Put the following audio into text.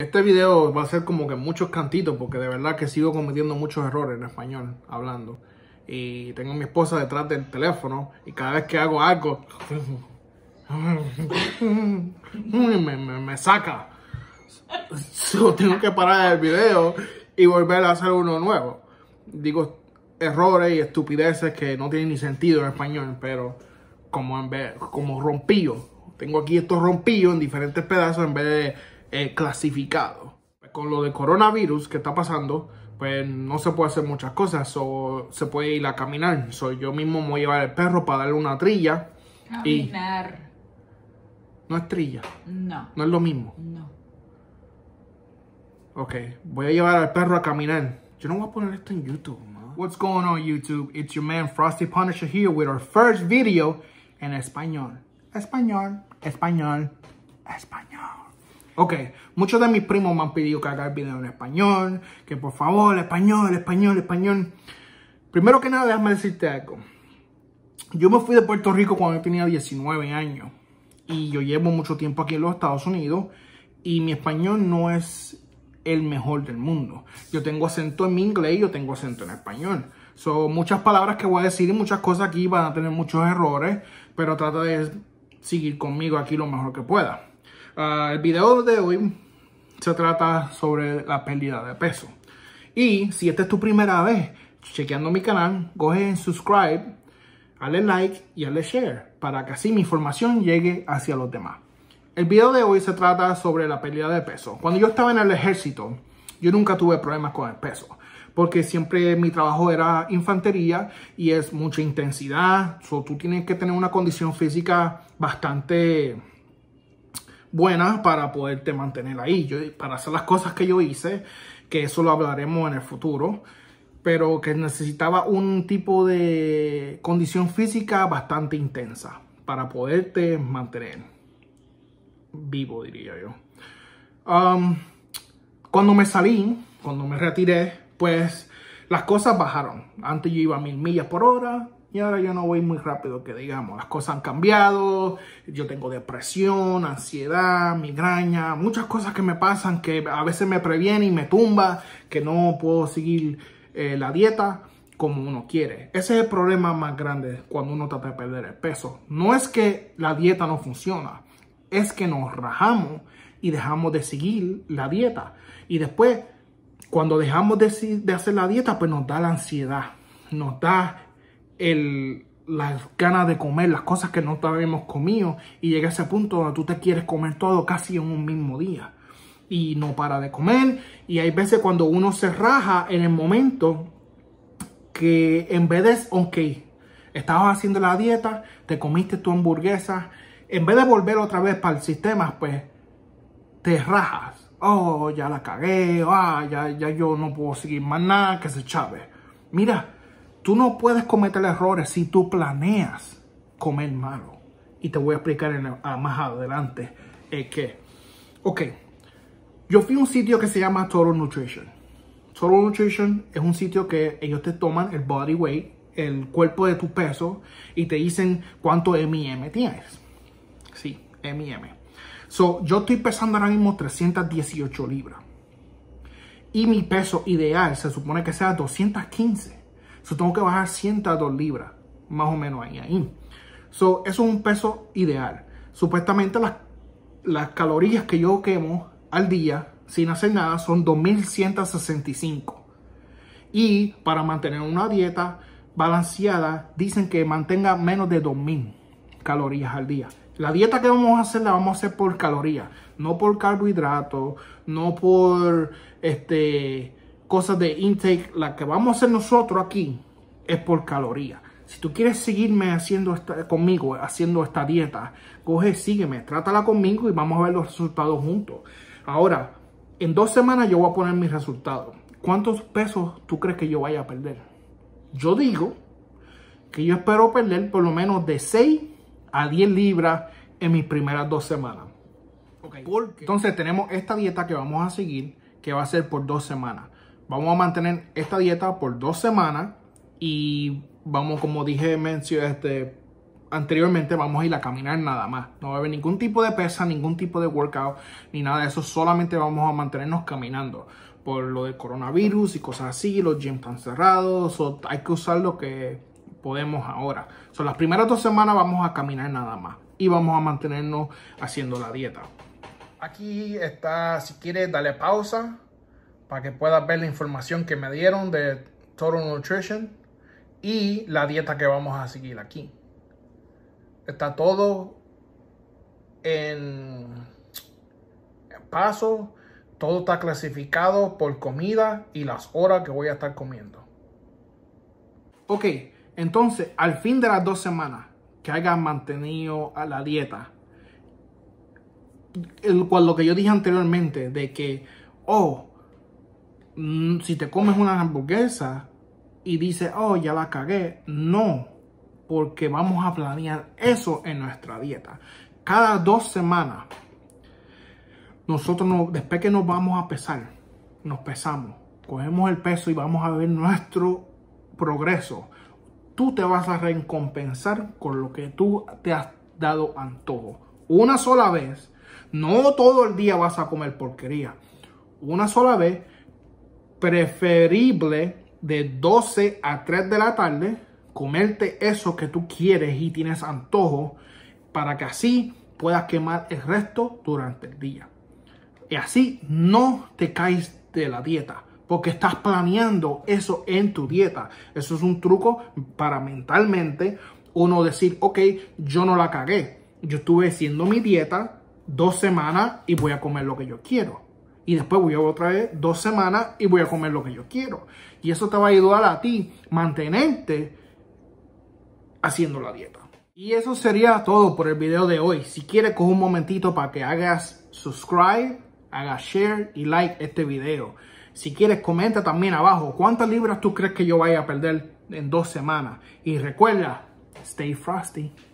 Este video va a ser como que muchos cantitos porque de verdad que sigo cometiendo muchos errores en español hablando. Y tengo a mi esposa detrás del teléfono y cada vez que hago algo me, saca. tengo que parar el video y volver a hacer uno nuevo. Digo errores y estupideces que no tienen ni sentido en español, pero como en como rompillo. Tengo aquí estos rompillos en diferentes pedazos en vez de eh, clasificado. Con lo de coronavirus que está pasando, pues no se puede hacer muchas cosas, o se puede ir a caminar. soy yo mismo me voy a llevar el perro para darle una trilla. Caminar. Y... No es trilla. No. No es lo mismo. No. Ok, voy a llevar al perro a caminar. Yo no voy a poner esto en YouTube, What's going on, YouTube? It's your man Frosty Punisher here with our first video en español. Español, español, español. Ok, muchos de mis primos me han pedido que haga el video en español, que por favor, español, español, español. Primero que nada, déjame decirte algo. Yo me fui de Puerto Rico cuando yo tenía 19 años y yo llevo mucho tiempo aquí en los Estados Unidos y mi español no es el mejor del mundo. Yo tengo acento en mi inglés y yo tengo acento en español. Son muchas palabras que voy a decir y muchas cosas aquí van a tener muchos errores, pero trata de seguir conmigo aquí lo mejor que pueda. Ah, el video de hoy se trata sobre la pérdida de peso. Y si esta es tu primera vez chequeando mi canal, coge en subscribe, dale like y dale share para que así mi información llegue hacia los demás. El video de hoy se trata sobre la pérdida de peso. Cuando yo estaba en el ejército, yo nunca tuve problemas con el peso porque siempre mi trabajo era infantería y es mucha intensidad. So, tú tienes que tener una condición física bastante buenas para poderte mantener ahí, yo, para hacer las cosas que yo hice, que eso lo hablaremos en el futuro, pero que necesitaba un tipo de condición física bastante intensa para poderte mantener vivo, diría yo. Um, cuando me salí, cuando me retiré, pues las cosas bajaron. Antes yo iba a mil millas por hora, y ahora yo no voy muy rápido, que digamos, las cosas han cambiado, yo tengo depresión, ansiedad, migraña, muchas cosas que me pasan que a veces me previene y me tumba, que no puedo seguir eh, la dieta como uno quiere. Ese es el problema más grande cuando uno trata de perder el peso. No es que la dieta no funciona, es que nos rajamos y dejamos de seguir la dieta. Y después, cuando dejamos de, de hacer la dieta, pues nos da la ansiedad, nos da las ganas de comer, las cosas que no habíamos comido, y llega ese punto donde tú te quieres comer todo casi en un mismo día. Y no para de comer, y hay veces cuando uno se raja en el momento que en vez de, ok, estabas haciendo la dieta, te comiste tu hamburguesa, en vez de volver otra vez para el sistema, pues te rajas. Oh, ya la cagué, ah, ya, ya yo no puedo seguir más nada, que se chave. Mira, Tú no puedes cometer errores si tú planeas comer malo. Y te voy a explicar más adelante eh, que, ok, yo fui a un sitio que se llama Total Nutrition. Total Nutrition es un sitio que ellos te toman el body weight, el cuerpo de tu peso, y te dicen cuánto M&M tienes. Sí, M&M. So, yo estoy pesando ahora mismo 318 libras. Y mi peso ideal se supone que sea 215. So, tengo que bajar 102 libras, más o menos ahí. ahí. eso es un peso ideal. Supuestamente las, las calorías que yo quemo al día sin hacer nada son 2165. Y para mantener una dieta balanceada, dicen que mantenga menos de 2000 calorías al día. La dieta que vamos a hacer la vamos a hacer por calorías, no por carbohidratos, no por este cosas de intake, la que vamos a hacer nosotros aquí es por caloría. Si tú quieres seguirme haciendo conmigo, haciendo esta dieta, coge, sígueme, trátala conmigo y vamos a ver los resultados juntos. Ahora, en dos semanas yo voy a poner mis resultados. ¿Cuántos pesos tú crees que yo vaya a perder? Yo digo que yo espero perder por lo menos de 6 a 10 libras en mis primeras dos semanas. Entonces tenemos esta dieta que vamos a seguir que va a ser por dos semanas. Vamos a mantener esta dieta por dos semanas y vamos, como dije mencio, este, anteriormente, vamos a ir a caminar nada más. No va a haber ningún tipo de pesa, ningún tipo de workout, ni nada de eso. Solamente vamos a mantenernos caminando por lo del coronavirus y cosas así. Los gyms están cerrados, hay que usar lo que podemos ahora. Son las primeras dos semanas vamos a caminar nada más y vamos a mantenernos haciendo la dieta. Aquí está, si quieres, dale pausa para que puedas ver la información que me dieron de Total Nutrition y la dieta que vamos a seguir aquí. Está todo en paso, todo está clasificado por comida y las horas que voy a estar comiendo. Ok, entonces al fin de las dos semanas que hayas mantenido la dieta, el, cual lo que yo dije anteriormente de que, oh, Mm, si te comes una hamburguesa y dices, oh, ya la cagué, no, porque vamos a planear eso en nuestra dieta. Cada dos semanas, nosotros nos, después que nos vamos a pesar, nos pesamos, cogemos el peso y vamos a ver nuestro progreso. Tú te vas a recompensar con lo que tú te has dado antojo. Una sola vez, no todo el día vas a comer porquería. Una sola vez preferible de 12 a 3 de la tarde comerte eso que tú quieres y tienes antojo para que así puedas quemar el resto durante el día. Y así no te caes de la dieta porque estás planeando eso en tu dieta. Eso es un truco para mentalmente uno decir, ok, yo no la cagué. Yo estuve haciendo mi dieta dos semanas y voy a comer lo que yo quiero. Y después voy a otra vez dos semanas y voy a comer lo que yo quiero. Y eso te va a ayudar a ti mantenerte haciendo la dieta. Y eso sería todo por el video de hoy. Si quieres, coge un momentito para que hagas subscribe, hagas share y like este video. Si quieres, comenta también abajo cuántas libras tú crees que yo vaya a perder en dos semanas. Y recuerda, stay frosty.